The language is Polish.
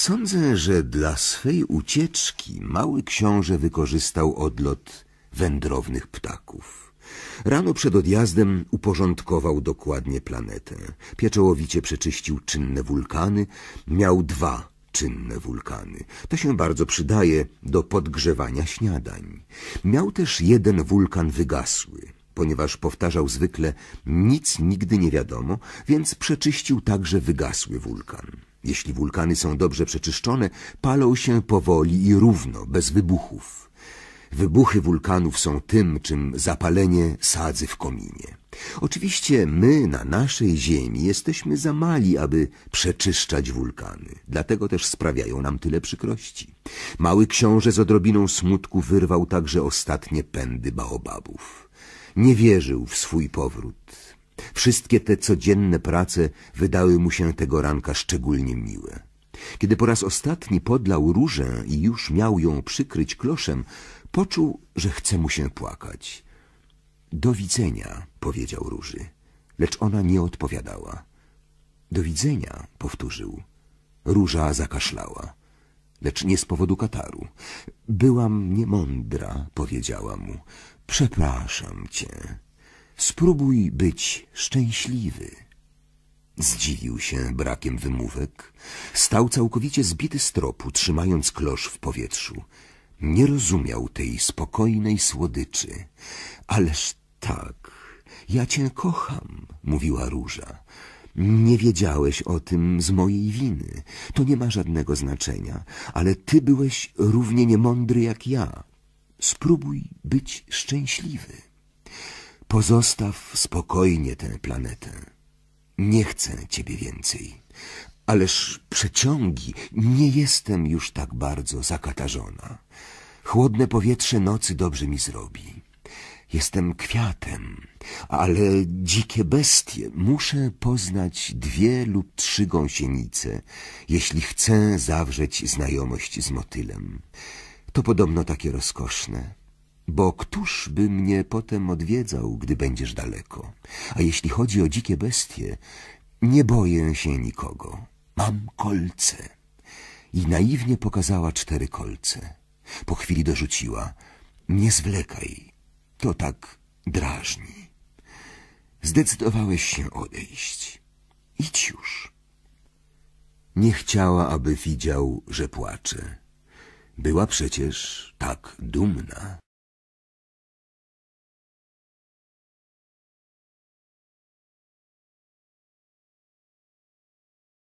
Sądzę, że dla swej ucieczki mały książę wykorzystał odlot wędrownych ptaków. Rano przed odjazdem uporządkował dokładnie planetę. Pieczołowicie przeczyścił czynne wulkany. Miał dwa czynne wulkany. To się bardzo przydaje do podgrzewania śniadań. Miał też jeden wulkan wygasły ponieważ powtarzał zwykle nic nigdy nie wiadomo, więc przeczyścił także wygasły wulkan. Jeśli wulkany są dobrze przeczyszczone, palą się powoli i równo, bez wybuchów. Wybuchy wulkanów są tym, czym zapalenie sadzy w kominie. Oczywiście my na naszej ziemi jesteśmy za mali, aby przeczyszczać wulkany. Dlatego też sprawiają nam tyle przykrości. Mały książę z odrobiną smutku wyrwał także ostatnie pędy baobabów. Nie wierzył w swój powrót. Wszystkie te codzienne prace wydały mu się tego ranka szczególnie miłe. Kiedy po raz ostatni podlał różę i już miał ją przykryć kloszem, poczuł, że chce mu się płakać. Do widzenia, powiedział róży, lecz ona nie odpowiadała. Do widzenia, powtórzył. Róża zakaszlała lecz nie z powodu kataru. Byłam niemądra, powiedziała mu. Przepraszam cię. Spróbuj być szczęśliwy. Zdziwił się brakiem wymówek. Stał całkowicie zbity z tropu, trzymając klosz w powietrzu. Nie rozumiał tej spokojnej słodyczy. Ależ tak, ja cię kocham, mówiła Róża. Nie wiedziałeś o tym z mojej winy. To nie ma żadnego znaczenia, ale ty byłeś równie niemądry jak ja. Spróbuj być szczęśliwy. Pozostaw spokojnie tę planetę. Nie chcę ciebie więcej. Ależ przeciągi, nie jestem już tak bardzo zakatarzona. Chłodne powietrze nocy dobrze mi zrobi. Jestem kwiatem, ale dzikie bestie. Muszę poznać dwie lub trzy gąsienice, jeśli chcę zawrzeć znajomość z motylem. To podobno takie rozkoszne. Bo któż by mnie potem odwiedzał, gdy będziesz daleko? A jeśli chodzi o dzikie bestie, nie boję się nikogo. Mam kolce. I naiwnie pokazała cztery kolce. Po chwili dorzuciła. Nie zwlekaj. To tak drażni. Zdecydowałeś się odejść. Idź już. Nie chciała, aby widział, że płacze. Była przecież tak dumna.